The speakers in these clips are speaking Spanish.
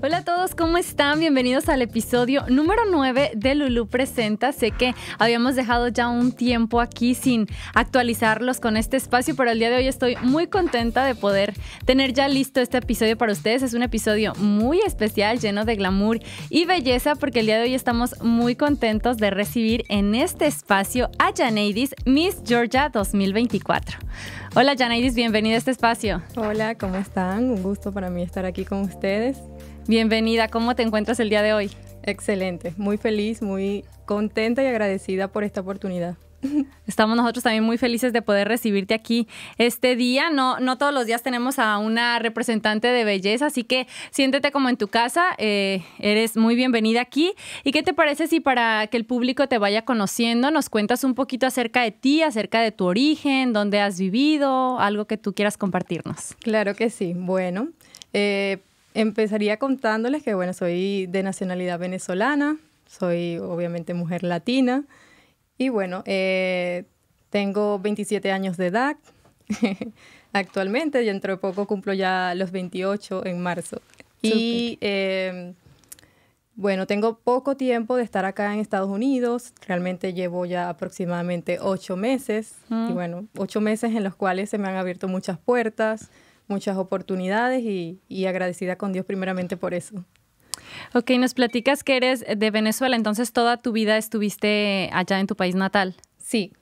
Hola a todos, ¿cómo están? Bienvenidos al episodio número 9 de Lulu Presenta. Sé que habíamos dejado ya un tiempo aquí sin actualizarlos con este espacio, pero el día de hoy estoy muy contenta de poder tener ya listo este episodio para ustedes. Es un episodio muy especial, lleno de glamour y belleza, porque el día de hoy estamos muy contentos de recibir en este espacio a Janeidis Miss Georgia 2024. Hola Janeidis, bienvenida a este espacio. Hola, ¿cómo están? Un gusto para mí estar aquí con ustedes. Bienvenida, ¿cómo te encuentras el día de hoy? Excelente, muy feliz, muy contenta y agradecida por esta oportunidad. Estamos nosotros también muy felices de poder recibirte aquí este día. No, no todos los días tenemos a una representante de belleza, así que siéntete como en tu casa. Eh, eres muy bienvenida aquí. ¿Y qué te parece si para que el público te vaya conociendo nos cuentas un poquito acerca de ti, acerca de tu origen, dónde has vivido, algo que tú quieras compartirnos? Claro que sí. Bueno, eh, Empezaría contándoles que, bueno, soy de nacionalidad venezolana, soy obviamente mujer latina y, bueno, eh, tengo 27 años de edad actualmente y dentro de poco cumplo ya los 28 en marzo. Y eh, bueno, tengo poco tiempo de estar acá en Estados Unidos, realmente llevo ya aproximadamente ocho meses y mm. bueno, ocho meses en los cuales se me han abierto muchas puertas muchas oportunidades y, agradecida con Dios primeramente por eso. Ok, nos platicas que eres de Venezuela, entonces toda tu vida estuviste allá en tu país natal. Sí,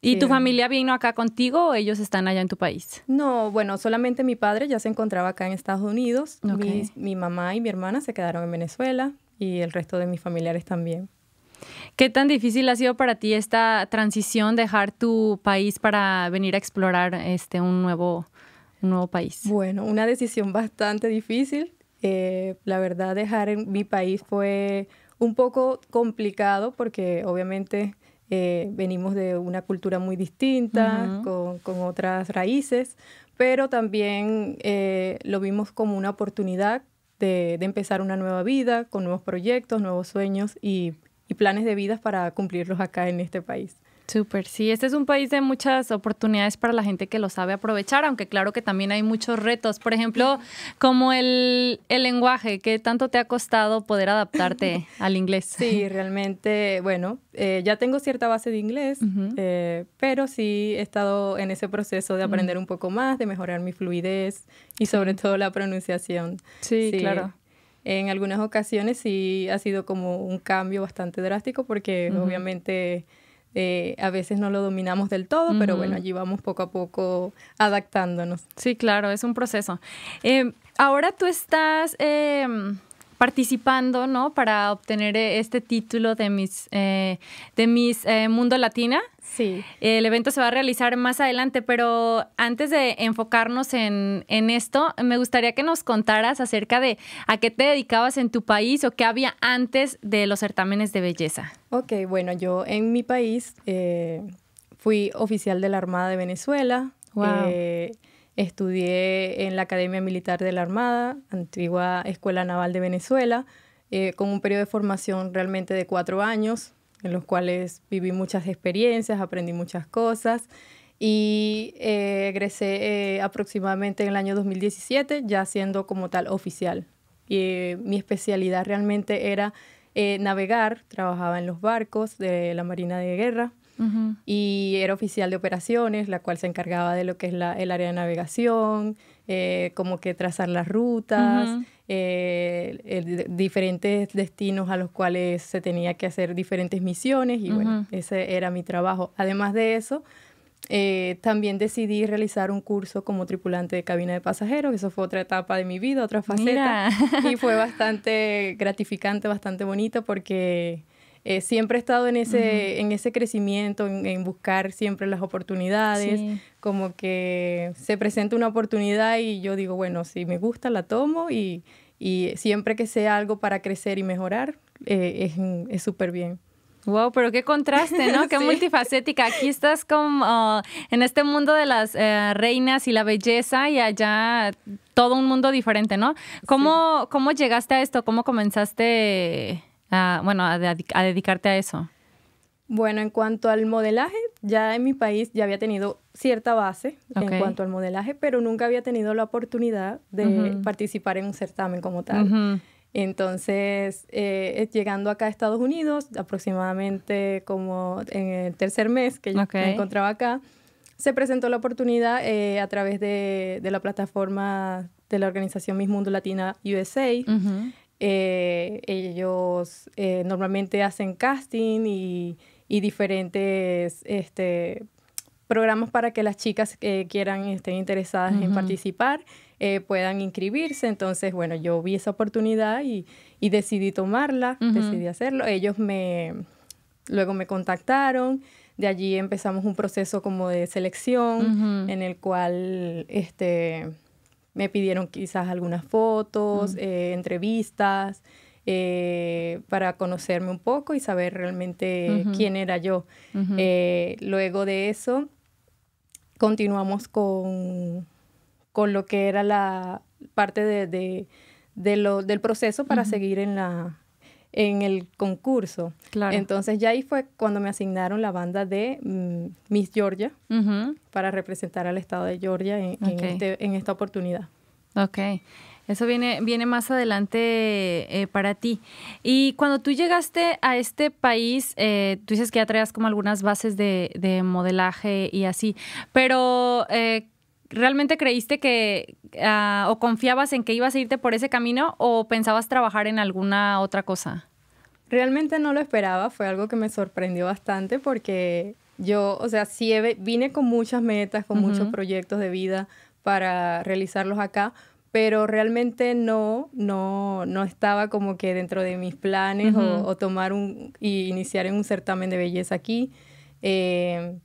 ¿Y tu eh, familia vino acá contigo o ellos están allá en tu país? No, bueno, solamente mi padre ya se encontraba acá en Estados Unidos. Mi, mi, mamá y mi hermana se quedaron en Venezuela y el resto de mis familiares también. ¿Qué tan difícil ha sido para ti esta transición, dejar tu país para venir a explorar este, un nuevo nuevo país? Bueno, una decisión bastante difícil. Eh, la verdad, dejar mi país fue un poco complicado porque obviamente eh, venimos de una cultura muy distinta, con, otras raíces, pero también eh, lo vimos como una oportunidad de, empezar una nueva vida, con nuevos proyectos, nuevos sueños y, y planes de vida para cumplirlos acá en este país. Súper, sí, este es un país de muchas oportunidades para la gente que lo sabe aprovechar, aunque claro que también hay muchos retos, por ejemplo, como el, lenguaje, que tanto te ha costado poder adaptarte al inglés? Sí, realmente, bueno, eh, ya tengo cierta base de inglés, eh, pero sí he estado en ese proceso de mm. aprender un poco más, de mejorar mi fluidez y sobre todo la pronunciación. sí. claro en algunas ocasiones sí ha sido como un cambio bastante drástico porque obviamente eh, a veces no lo dominamos del todo, pero bueno, allí vamos poco a poco adaptándonos. Sí, claro, es un proceso. Eh, ahora tú estás... Eh participando, ¿no? Para obtener eh, este título de mis, eh, de mis eh, Mundo Latina. Sí. El evento se va a realizar más adelante, pero antes de enfocarnos en, esto, me gustaría que nos contaras acerca de a qué te dedicabas en tu país o qué había antes de los certámenes de belleza. Ok, bueno, yo en mi país fui oficial de la Armada de Venezuela. Wow. Estudié en la Academia Militar de la Armada, antigua Escuela Naval de Venezuela, eh, con un periodo de formación realmente de cuatro años, en los cuales viví muchas experiencias, aprendí muchas cosas y eh, egresé eh, aproximadamente en el año 2017, ya siendo como tal oficial. Y mi especialidad realmente era navegar, trabajaba en los barcos de la Marina de Guerra y era oficial de operaciones, la cual se encargaba de lo que es el área de navegación, eh, como que trazar las rutas, eh, diferentes destinos a los cuales se tenía que hacer diferentes misiones y bueno, ese era mi trabajo. Además de eso, eh, también decidí realizar un curso como tripulante de cabina de pasajeros, eso fue otra etapa de mi vida, otra faceta, y fue bastante gratificante, bastante bonito porque eh, siempre he estado en ese, en ese crecimiento, en, buscar siempre las oportunidades, como que se presenta una oportunidad y yo digo, bueno, si me gusta, la tomo y, y siempre que sea algo para crecer y mejorar, eh, es súper bien. Wow, pero qué contraste, ¿no? Qué multifacética. Aquí estás como ah, en este mundo de las eh, reinas y la belleza y allá todo un mundo diferente, ¿no? ¿Cómo, ¿Cómo llegaste a esto? ¿Cómo comenzaste? bueno, a, dedicarte a eso? Bueno, en cuanto al modelaje, ya en mi país ya había tenido cierta base en cuanto al modelaje, pero nunca había tenido la oportunidad de participar en un certamen como tal. Entonces, eh, llegando acá a Estados Unidos, aproximadamente como en el tercer mes que yo me encontraba acá, se presentó la oportunidad eh, a través de, la plataforma de la organización Miss Mundo Latina USA. Eh, ellos eh, normalmente hacen casting y, diferentes este, programas para que las chicas que quieran, estén interesadas en participar, eh, puedan inscribirse. Entonces, bueno, yo vi esa oportunidad y, decidí tomarla, decidí hacerlo. Ellos me, luego me contactaron. De allí empezamos un proceso como de selección en el cual este, me pidieron quizás algunas fotos, eh, entrevistas, eh, para conocerme un poco y saber realmente quién era yo. Eh, luego de eso, continuamos con, con, lo que era la parte de lo, del proceso para seguir en la, en el concurso. Claro. Entonces ya ahí fue cuando me asignaron la banda de mm, Miss Georgia para representar al estado de Georgia este, en, esta oportunidad. Ok. Eso viene, viene más adelante eh, para ti. Y cuando tú llegaste a este país, eh, tú dices que ya traías como algunas bases de, modelaje y así, pero eh, ¿Realmente creíste que ah, o confiabas en que ibas a irte por ese camino o pensabas trabajar en alguna otra cosa? Realmente no lo esperaba, fue algo que me sorprendió bastante porque yo, o sea, vine con muchas metas, con muchos proyectos de vida para realizarlos acá, pero realmente no, no, no estaba como que dentro de mis planes o, tomar un, y iniciar en un certamen de belleza aquí. Eh,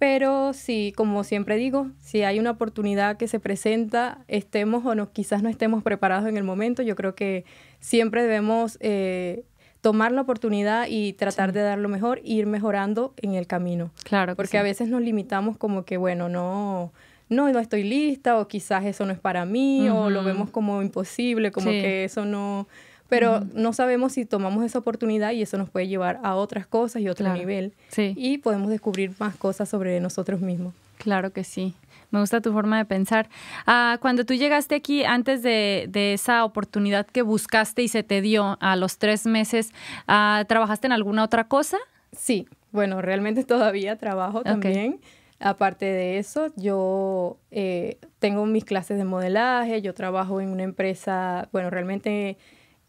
pero sí, como siempre digo, si hay una oportunidad que se presenta, estemos o no, quizás no estemos preparados en el momento, yo creo que siempre debemos eh, tomar la oportunidad y tratar de dar lo mejor e ir mejorando en el camino. Claro. Porque a veces nos limitamos como que, bueno, no, no, no estoy lista o quizás eso no es para mí o lo vemos como imposible, como que eso no pero no sabemos si tomamos esa oportunidad y eso nos puede llevar a otras cosas y otro nivel. Y podemos descubrir más cosas sobre nosotros mismos. Claro que sí. Me gusta tu forma de pensar. Ah, cuando tú llegaste aquí, antes de, esa oportunidad que buscaste y se te dio a los tres meses, ah, ¿trabajaste en alguna otra cosa? Sí, bueno, realmente todavía trabajo también. Aparte de eso, yo eh, tengo mis clases de modelaje, yo trabajo en una empresa, bueno, realmente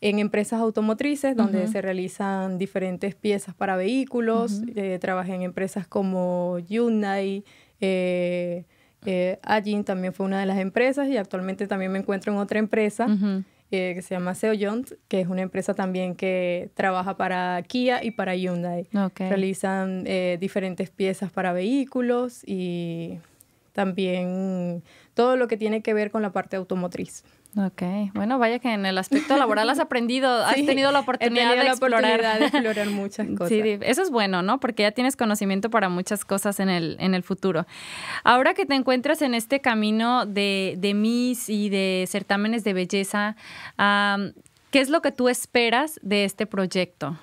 en empresas automotrices donde se realizan diferentes piezas para vehículos. Eh, trabajé en empresas como Hyundai, eh, eh también fue una de las empresas y actualmente también me encuentro en otra empresa. Eh, que se llama Seoyont, que es una empresa también que trabaja para Kia y para Hyundai. Realizan diferentes piezas para vehículos y también todo lo que tiene que ver con la parte automotriz. Ok, bueno, vaya que en el aspecto laboral has aprendido, has tenido la oportunidad, de, explorar. muchas cosas. Sí, eso es bueno, ¿no? Porque ya tienes conocimiento para muchas cosas en el, en el futuro. Ahora que te encuentras en este camino de, mis Miss y de certámenes de belleza, ¿qué es lo que tú esperas de este proyecto?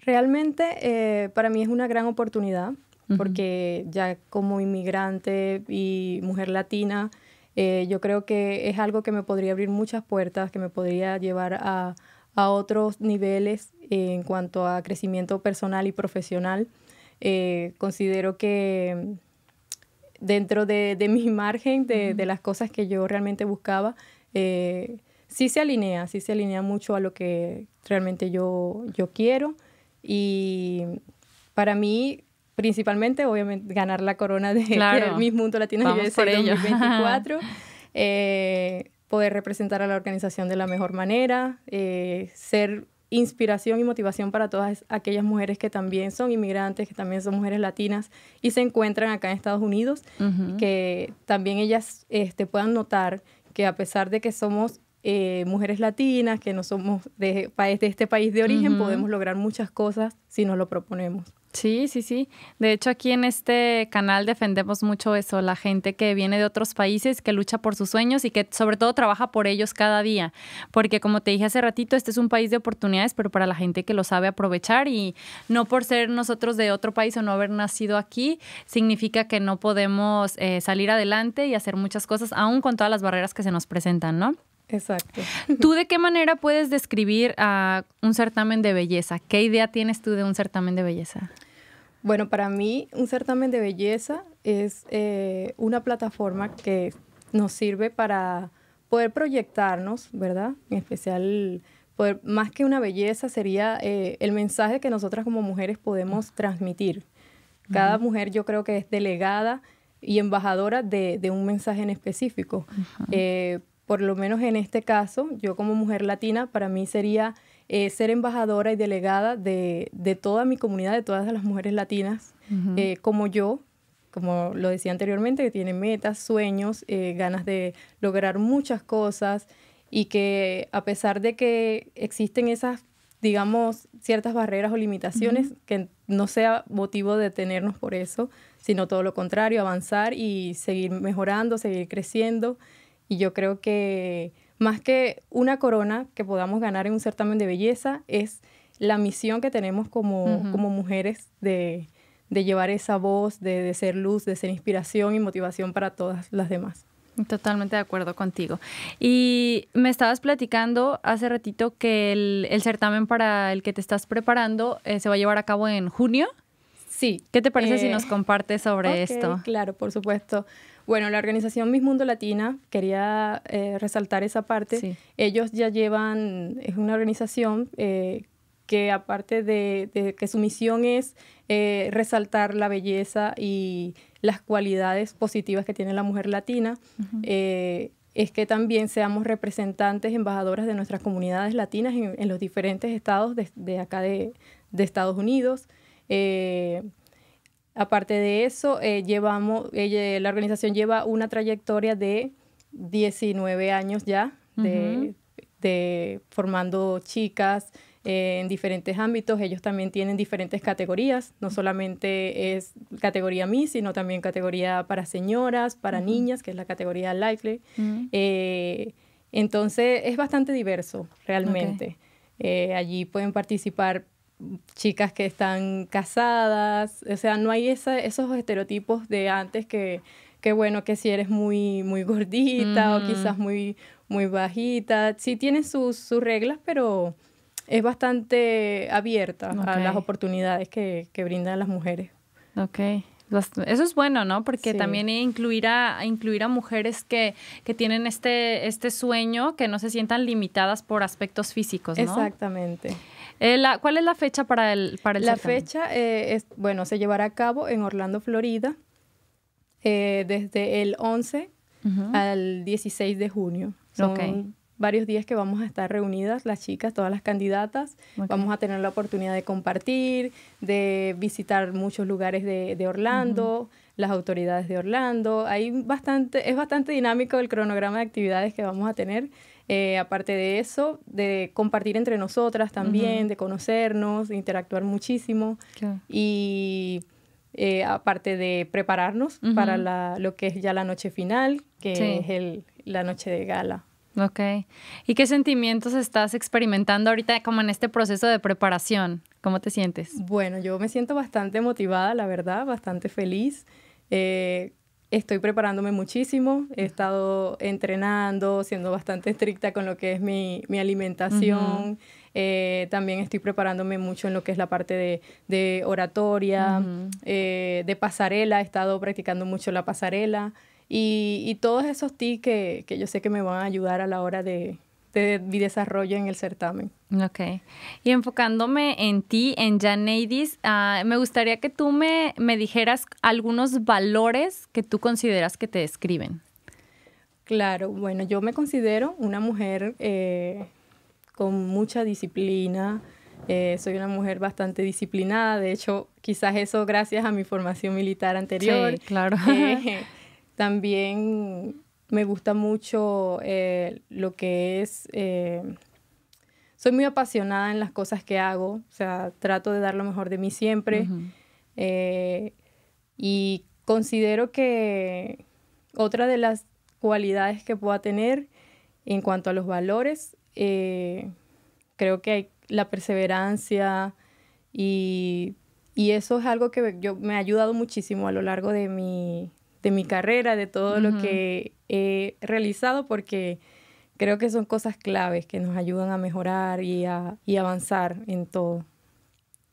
Realmente eh, para mí es una gran oportunidad, porque ya como inmigrante y mujer latina, eh, yo creo que es algo que me podría abrir muchas puertas, que me podría llevar a, otros niveles en cuanto a crecimiento personal y profesional. Eh, considero que dentro de, mi margen, de, las cosas que yo realmente buscaba, eh, sí se alinea, sí se alinea mucho a lo que realmente yo, yo quiero. Y para mí principalmente, obviamente, ganar la corona de, Miss Mundo Latino 2024. Este eh, poder representar a la organización de la mejor manera, eh, ser inspiración y motivación para todas aquellas mujeres que también son inmigrantes, que también son mujeres latinas y se encuentran acá en Estados Unidos, que también ellas este, puedan notar que a pesar de que somos eh, mujeres latinas, que no somos de, de este país de origen, podemos lograr muchas cosas si nos lo proponemos. Sí, sí, sí. De hecho, aquí en este canal defendemos mucho eso, la gente que viene de otros países, que lucha por sus sueños y que sobre todo trabaja por ellos cada día. Porque como te dije hace ratito, este es un país de oportunidades, pero para la gente que lo sabe aprovechar y no por ser nosotros de otro país o no haber nacido aquí, significa que no podemos eh, salir adelante y hacer muchas cosas, aún con todas las barreras que se nos presentan, ¿no? Exacto. ¿Tú de qué manera puedes describir a un certamen de belleza? ¿Qué idea tienes tú de un certamen de belleza? Bueno, para mí un certamen de belleza es eh, una plataforma que nos sirve para poder proyectarnos, ¿verdad? En especial, más que una belleza, sería eh, el mensaje que nosotras como mujeres podemos transmitir. Cada mujer yo creo que es delegada y embajadora de, un mensaje en específico por lo menos en este caso, yo como mujer latina, para mí sería eh, ser embajadora y delegada de, toda mi comunidad, de todas las mujeres latinas, eh, como yo, como lo decía anteriormente, que tienen metas, sueños, eh, ganas de lograr muchas cosas y que a pesar de que existen esas, digamos, ciertas barreras o limitaciones, que no sea motivo de detenernos por eso, sino todo lo contrario, avanzar y seguir mejorando, seguir creciendo. Y yo creo que más que una corona que podamos ganar en un certamen de belleza, es la misión que tenemos como, como mujeres de, de, llevar esa voz, de, ser luz, de ser inspiración y motivación para todas las demás. Totalmente de acuerdo contigo. Y me estabas platicando hace ratito que el, certamen para el que te estás preparando eh, se va a llevar a cabo en junio. Sí. ¿Qué te parece si eh, nos compartes sobre esto? Claro, por supuesto. Bueno, la organización Miss Mundo Latina, quería eh, resaltar esa parte. Ellos ya llevan, es una organización eh, que aparte de, que su misión es eh, resaltar la belleza y las cualidades positivas que tiene la mujer latina, es que también seamos representantes, embajadoras de nuestras comunidades latinas en, los diferentes estados de, acá de, Estados Unidos. Aparte de eso, eh, llevamos, la organización lleva una trayectoria de 19 años ya de, formando chicas eh, en diferentes ámbitos. Ellos también tienen diferentes categorías, no solamente es categoría Miss, sino también categoría para señoras, para niñas, que es la categoría Likely. Eh, entonces es bastante diverso realmente. allí pueden participar chicas que están casadas, o sea, no hay esa, esos estereotipos de antes que, que bueno, que si eres muy, muy gordita o quizás muy, muy bajita, sí tiene sus, sus reglas, pero es bastante abierta a las oportunidades que, que brindan las mujeres. Ok, eso es bueno, ¿no? Porque también incluir a, incluir mujeres que, que, tienen este, este sueño, que no se sientan limitadas por aspectos físicos, ¿no? Exactamente. Eh, la, ¿Cuál es la fecha para el para La fecha, eh, es, bueno, se llevará a cabo en Orlando, Florida, eh, desde el 11 al 16 de junio. Son varios días que vamos a estar reunidas las chicas, todas las candidatas. Vamos a tener la oportunidad de compartir, de visitar muchos lugares de, de Orlando. las autoridades de Orlando. Hay bastante, es bastante dinámico el cronograma de actividades que vamos a tener eh, aparte de eso, de compartir entre nosotras también, de conocernos, de interactuar muchísimo. Y eh, aparte de prepararnos para lo que es ya la noche final, que es el, la noche de gala. Ok. ¿Y qué sentimientos estás experimentando ahorita como en este proceso de preparación? ¿Cómo te sientes? Bueno, yo me siento bastante motivada, la verdad, bastante feliz. Eh, estoy preparándome muchísimo, he estado entrenando, siendo bastante estricta con lo que es mi, mi alimentación. Eh, también estoy preparándome mucho en lo que es la parte de, de oratoria, eh, de pasarela, he estado practicando mucho la pasarela y, y todos esos tips que, que, yo sé que me van a ayudar a la hora de, de mi desarrollo en el certamen. Ok. Y enfocándome en ti, en Janneidis, ah, me gustaría que tú me, me dijeras algunos valores que tú consideras que te describen. Claro, bueno, yo me considero una mujer eh, con mucha disciplina, eh, soy una mujer bastante disciplinada, de hecho, quizás eso gracias a mi formación militar anterior. Sí, claro. Eh, también me gusta mucho eh, lo que es... Eh, soy muy apasionada en las cosas que hago, o sea, trato de dar lo mejor de mí siempre. Eh, y considero que otra de las cualidades que pueda tener en cuanto a los valores, creo que hay la perseverancia y, eso es algo que me ha ayudado muchísimo a lo largo de mi, de mi carrera, de todo lo que he realizado, porque creo que son cosas claves que nos ayudan a mejorar y, a, avanzar en todo.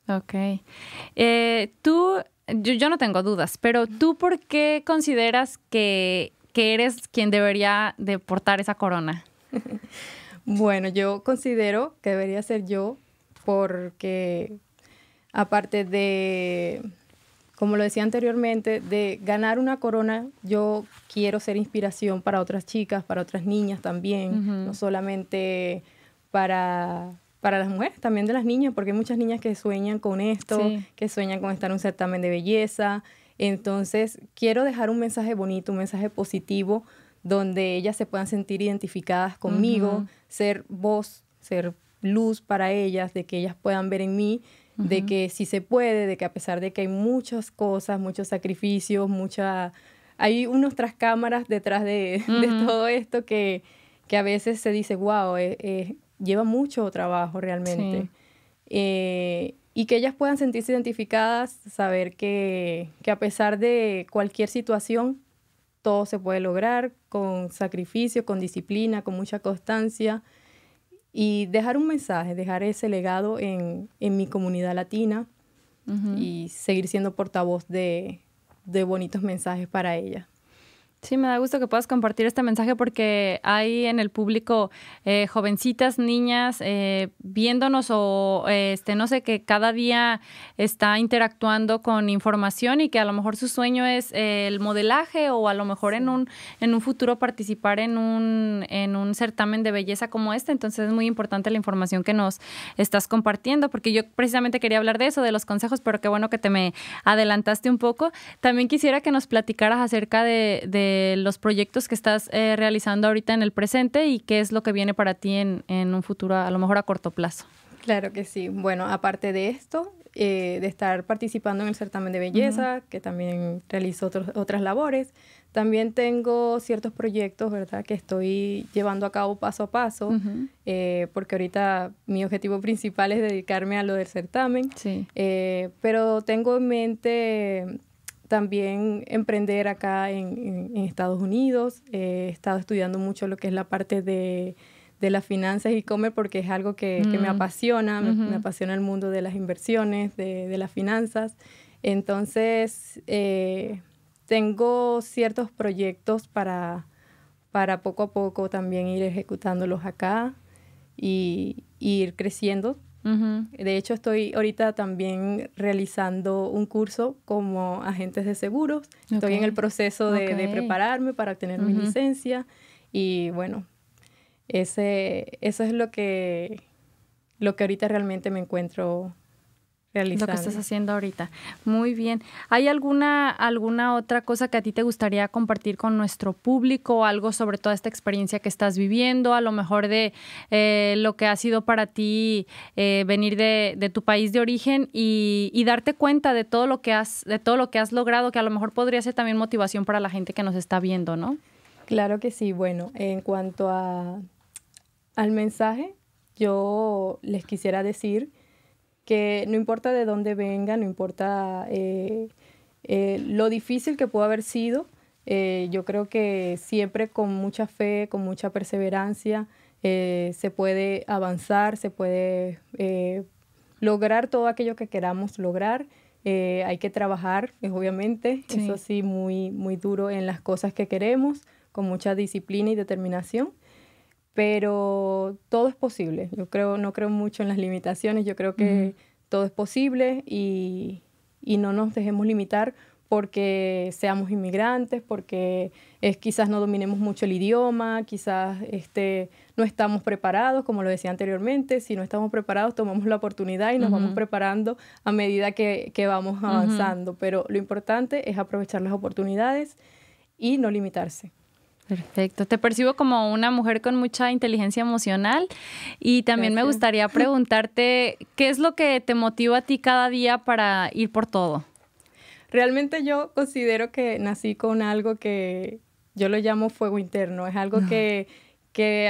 Ok. Eh, tú, yo, no tengo dudas, pero tú, ¿por qué consideras que, que eres quien debería de portar esa corona? bueno, yo considero que debería ser yo porque aparte de como lo decía anteriormente, de ganar una corona, yo quiero ser inspiración para otras chicas, para otras niñas también, no solamente para, para las mujeres, también de las niñas, porque hay muchas niñas que sueñan con esto, que sueñan con estar en un certamen de belleza. Entonces, quiero dejar un mensaje bonito, un mensaje positivo, donde ellas se puedan sentir identificadas conmigo, ser voz, ser luz para ellas, de que ellas puedan ver en mí de que si se puede, de que a pesar de que hay muchas cosas, muchos sacrificios, mucha... Hay unos tras cámaras detrás de, de todo esto que, que, a veces se dice, wow, eh, eh, lleva mucho trabajo realmente. Eh, y que ellas puedan sentirse identificadas, saber que, que a pesar de cualquier situación, todo se puede lograr con sacrificio, con disciplina, con mucha constancia y dejar un mensaje, dejar ese legado en, en mi comunidad latina y seguir siendo portavoz de bonitos mensajes para ella. Sí, me da gusto que puedas compartir este mensaje porque hay en el público eh, jovencitas, niñas, eh, viéndonos o, eh, este, no sé, que cada día está interactuando con información y que a lo mejor su sueño es el modelaje o a lo mejor en un, en un futuro participar en un, en un certamen de belleza como este. Entonces es muy importante la información que nos estás compartiendo porque yo precisamente quería hablar de eso, de los consejos, pero qué bueno que te me adelantaste un poco. También quisiera que nos platicaras acerca de eh, los proyectos que estás eh, realizando ahorita en el presente y qué es lo que viene para ti en, en, un futuro, a lo mejor a corto plazo. Claro que sí. Bueno, aparte de esto, eh, de estar participando en el certamen de belleza, que también realizo otras labores, también tengo ciertos proyectos, ¿verdad?, que estoy llevando a cabo paso a paso, porque ahorita mi objetivo principal es dedicarme a lo del certamen. Sí. pero tengo en mente también emprender acá en, Estados Unidos. Eh, he estado estudiando mucho lo que es la parte de, las finanzas y comer porque es algo que, me mm. apasiona, me, apasiona el mundo de las inversiones, de, las finanzas. Entonces, eh, tengo ciertos proyectos para, para poco a poco también ir ejecutándolos acá y, y ir creciendo de hecho, estoy ahorita también realizando un curso como agentes de seguros. Estoy en el proceso de, prepararme para obtener mi licencia. Y bueno, ese, eso es lo que, lo que ahorita realmente me encuentro lo que estás haciendo ahorita. Muy bien. ¿Hay alguna, alguna otra cosa que a ti te gustaría compartir con nuestro público? Algo sobre toda esta experiencia que estás viviendo, a lo mejor de eh, lo que ha sido para ti eh, venir de, tu país de origen y, darte cuenta de todo lo que has, de todo lo que has logrado, que a lo mejor podría ser también motivación para la gente que nos está viendo, ¿no? Claro que sí. Bueno, en cuanto a, al mensaje, yo les quisiera decir que no importa de dónde venga, no importa eh, eh, lo difícil que pueda haber sido, eh, yo creo que siempre con mucha fe, con mucha perseverancia, se puede avanzar, se puede lograr todo aquello que queramos lograr. hay que trabajar, obviamente, eso sí, muy, muy duro en las cosas que queremos, con mucha disciplina y determinación pero todo es posible. Yo creo, no creo mucho en las limitaciones, yo creo que todo es posible y, y no nos dejemos limitar porque seamos inmigrantes, porque es, quizás no dominemos mucho el idioma, quizás este, no estamos preparados, como lo decía anteriormente, si no estamos preparados tomamos la oportunidad y nos vamos preparando a medida que, que vamos avanzando, pero lo importante es aprovechar las oportunidades y no limitarse. Perfecto. Te percibo como una mujer con mucha inteligencia emocional y también me gustaría preguntarte qué es lo que te motiva a ti cada día para ir por todo. Realmente yo considero que nací con algo que yo lo llamo fuego interno. Es algo que,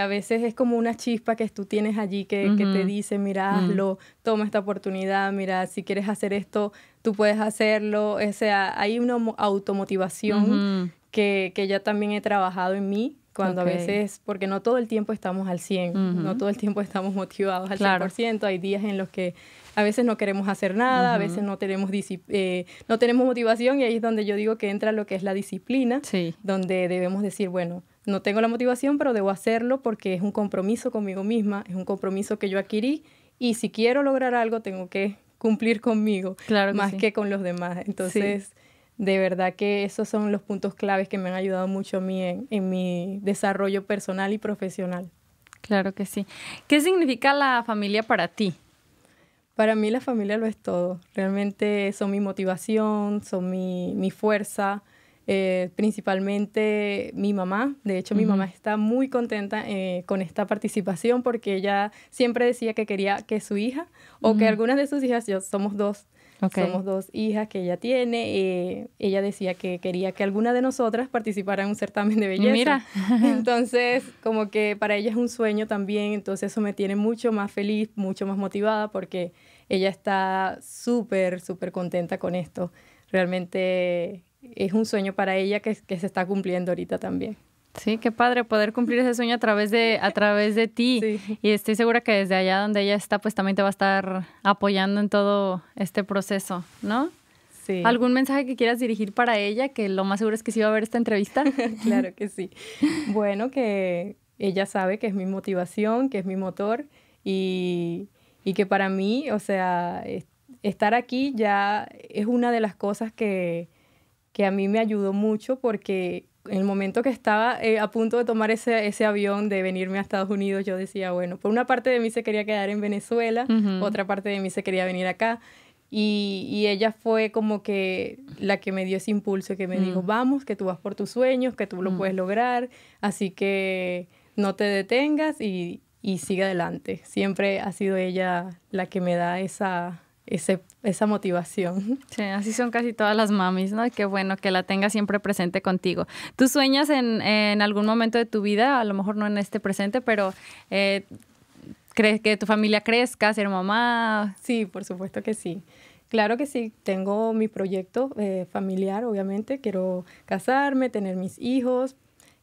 a veces es como una chispa que tú tienes allí que, te dice, mira, hazlo, mm. toma esta oportunidad, mira, si quieres hacer esto, tú puedes hacerlo. O sea, hay una automotivación que, ya también he trabajado en mí, cuando a veces, porque no todo el tiempo estamos al 100, no todo el tiempo estamos motivados al 100%, hay días en los que a veces no queremos hacer nada, a veces no tenemos, eh, no tenemos motivación y ahí es donde yo digo que entra lo que es la disciplina, donde debemos decir, bueno, no tengo la motivación, pero debo hacerlo porque es un compromiso conmigo misma, es un compromiso que yo adquirí y si quiero lograr algo tengo que cumplir conmigo más que con los demás. Entonces... De verdad que esos son los puntos claves que me han ayudado mucho a mí en, mi desarrollo personal y profesional. Claro que sí. ¿Qué significa la familia para ti? Para mí la familia lo es todo. Realmente son mi motivación, son mi, fuerza, eh, principalmente mi mamá. De hecho, mi mamá está muy contenta eh, con esta participación porque ella siempre decía que quería que su hija o que algunas de sus hijas, yo somos dos, somos dos hijas que ella tiene. Eh, ella decía que quería que alguna de nosotras participara en un certamen de belleza. Entonces, como que para ella es un sueño también. Entonces, eso me tiene mucho más feliz, mucho más motivada, porque ella está súper, súper contenta con esto. Realmente es un sueño para ella que se está cumpliendo ahorita también. Sí, qué padre poder cumplir ese sueño a través de, a través de ti. Y estoy segura que desde allá donde ella está, pues también te va a estar apoyando en todo este proceso, ¿no? Sí. ¿Algún mensaje que quieras dirigir para ella? Que lo más seguro es que sí va a ver esta entrevista. claro que sí. Bueno, que ella sabe que es mi motivación, que es mi motor y, y que para mí, o sea, estar aquí ya es una de las cosas que, que a mí me ayudó mucho porque en el momento que estaba eh, a punto de tomar ese, ese, avión, de venirme a Estados Unidos, yo decía, bueno, por una parte de mí se quería quedar en Venezuela, otra parte de mí se quería venir acá. Y, ella fue como que la que me dio ese impulso, que me dijo, mm. vamos, que tú vas por tus sueños, que tú lo mm. puedes lograr, así que no te detengas y, y sigue adelante. Siempre ha sido ella la que me da esa, esa motivación. Sí, así son casi todas las mamis, ¿no? Qué bueno que la tenga siempre presente contigo. ¿Tú sueñas en, algún momento de tu vida, a lo mejor no en este presente, pero eh, crees que tu familia crezca, ser mamá? Sí, por supuesto que sí. Claro que sí, tengo mi proyecto eh, familiar, obviamente, quiero casarme, tener mis hijos,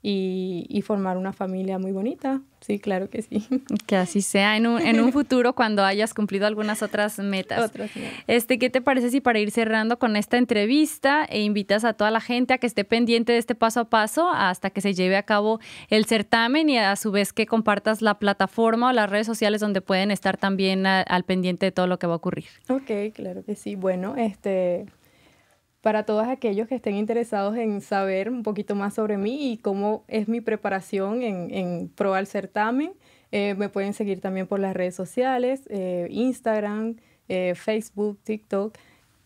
y, formar una familia muy bonita. Sí, claro que sí. Que así sea en un, en un futuro cuando hayas cumplido algunas otras metas. Otras este, ¿Qué te parece si para ir cerrando con esta entrevista e invitas a toda la gente a que esté pendiente de este paso a paso hasta que se lleve a cabo el certamen y a su vez que compartas la plataforma o las redes sociales donde pueden estar también al pendiente de todo lo que va a ocurrir? Ok, claro que sí. Bueno, este para todos aquellos que estén interesados en saber un poquito más sobre mí y cómo es mi preparación en, en pro al certamen. Eh, me pueden seguir también por las redes sociales, eh, Instagram, eh, Facebook, TikTok.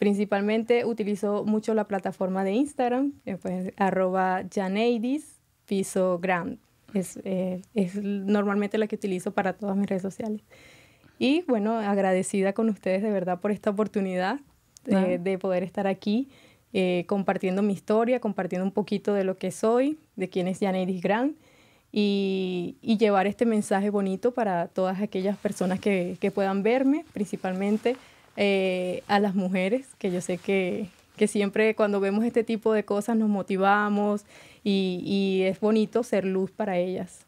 Principalmente utilizo mucho la plataforma de Instagram, pues, arroba Janadis Piso Grand. Es, es normalmente la que utilizo para todas mis redes sociales. Y bueno, agradecida con ustedes de verdad por esta oportunidad de poder estar aquí eh, compartiendo mi historia, compartiendo un poquito de lo que soy, de quién es Yaneris Grant. Y, y, llevar este mensaje bonito para todas aquellas personas que, puedan verme, principalmente eh, a las mujeres, que yo sé que, siempre cuando vemos este tipo de cosas nos motivamos y, y es bonito ser luz para ellas.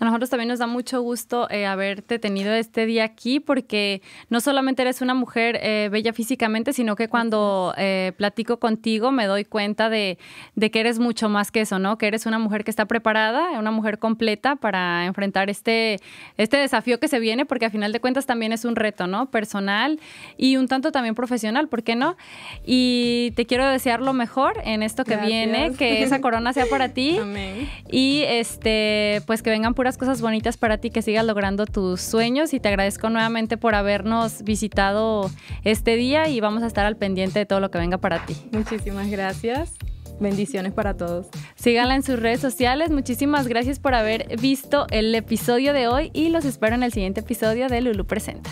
A nosotros también nos da mucho gusto eh, haberte tenido este día aquí porque no solamente eres una mujer eh, bella físicamente, sino que cuando eh, platico contigo me doy cuenta de, que eres mucho más que eso, ¿no? Que eres una mujer que está preparada, una mujer completa para enfrentar este, este, desafío que se viene, porque a final de cuentas también es un reto, ¿no? Personal y un tanto también profesional, ¿por qué no? Y te quiero desear lo mejor en esto que viene, que esa corona sea para ti. Amén. Y este, pues que vengan por cosas bonitas para ti, que sigas logrando tus sueños y te agradezco nuevamente por habernos visitado este día y vamos a estar al pendiente de todo lo que venga para ti. Muchísimas gracias. Bendiciones para todos. Síganla en sus redes sociales. Muchísimas gracias por haber visto el episodio de hoy y los espero en el siguiente episodio de Lulu Presenta.